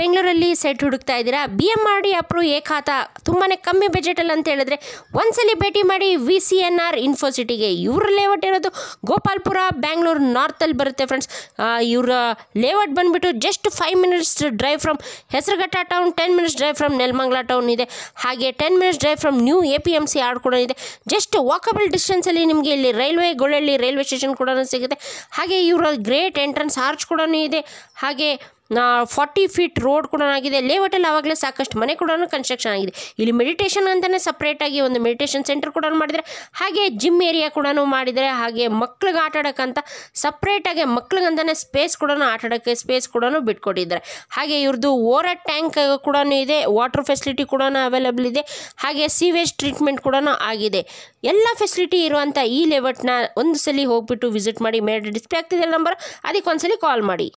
ಬೆಂಗಳೂರಲ್ಲಿ ಸೆಟ್ ಹುಡುಕ್ತಾ ಇದ್ದೀರಾ ಬಿ ಎಮ್ ಆರ್ ಡಿ ಅಪ್ರೂ ಏಕಾತ ತುಂಬಾ ಕಮ್ಮಿ ಬಜೆಟಲ್ಲಿ ಅಂತ ಹೇಳಿದ್ರೆ ಒಂದ್ಸಲಿ ಭೇಟಿ ಮಾಡಿ ವಿ ಸಿ ಎನ್ ಆರ್ ಇನ್ಫೋಸಿಟಿಗೆ ಇವ್ರ ಲೇಔಟ್ ಇರೋದು ಗೋಪಾಲ್ಪುರ ಬ್ಯಾಂಗ್ಳೂರು ನಾರ್ತಲ್ಲಿ ಬರುತ್ತೆ ಫ್ರೆಂಡ್ಸ್ ಇವರ ಲೇಔಟ್ ಬಂದುಬಿಟ್ಟು just five minutes drive from Hesaraghatta town ten minutes drive from Nelamangala town ಇದೆ ಹಾಗೆ ten minutes drive from new A P M C yard ಕೂಡ ಇದೆ ಜಸ್ಟ್ ವಾಕಬಲ್ ಡಿಸ್ಟೆನ್ಸಲ್ಲಿ ನಿಮಗೆ ಇಲ್ಲಿ ರೈಲ್ವೆ ಗೊಳ್ಳಳ್ಳಿ ರೈಲ್ವೆ ಸ್ಟೇಷನ್ ಕೂಡ ಸಿಗುತ್ತೆ ಹಾಗೆ ಇವರ ಗ್ರೇಟ್ ಎಂಟ್ರೆನ್ಸ್ ಆರ್ಚ್ ಕೂಡ ಇದೆ ಹಾಗೆ ಫಾರ್ಟಿ ಫೀಟ್ ರೋಡ್ ಕೂಡ ಆಗಿದೆ ಲೇಔಟಲ್ಲಿ ಆವಾಗಲೇ ಸಾಕಷ್ಟು ಮನೆ ಕೂಡ ಕನ್ಸ್ಟ್ರಕ್ಷನ್ ಆಗಿದೆ ಇಲ್ಲಿ ಮೆಡಿಟೇಷನ್ ಅಂತಲೇ ಸಪ್ರೇಟಾಗಿ ಒಂದು ಮೆಡಿಟೇಷನ್ ಸೆಂಟರ್ ಕೂಡ ಮಾಡಿದರೆ ಹಾಗೆ ಜಿಮ್ ಏರಿಯಾ ಕೂಡ ಮಾಡಿದರೆ ಹಾಗೆ ಮಕ್ಳಿಗೆ ಆಟ ಆಡೋಕ್ಕಂತ ಸಪ್ರೇಟಾಗಿ ಮಕ್ಳಿಗಂತಲೇ ಸ್ಪೇಸ್ ಕೂಡ ಆಟ ಆಡೋಕ್ಕೆ ಸ್ಪೇಸ್ ಕೂಡ ಬಿಟ್ಕೊಟ್ಟಿದ್ದಾರೆ ಹಾಗೆ ಇವ್ರದ್ದು ಓರಾ ಟ್ಯಾಂಕ್ ಕೂಡ ಇದೆ ವಾಟರ್ ಫೆಸಿಲಿಟಿ ಕೂಡ ಅವೈಲೇಬಲ್ ಇದೆ ಹಾಗೆ ಸೀವೇಜ್ ಟ್ರೀಟ್ಮೆಂಟ್ ಕೂಡ ಆಗಿದೆ ಎಲ್ಲ ಫೆಸಿಲಿಟಿ ಇರುವಂಥ ಈ ಲೇಔಟ್ನ ಒಂದು ಸಲ ಹೋಗ್ಬಿಟ್ಟು ವಿಸಿಟ್ ಮಾಡಿ ಮೇಲೆ ಡಿಸ್ಪ್ಲೇ ಆಗ್ತಿದೆ ನಂಬರ್ ಅದಕ್ಕೆ ಒಂದ್ಸಲಿ ಕಾಲ್ ಮಾಡಿ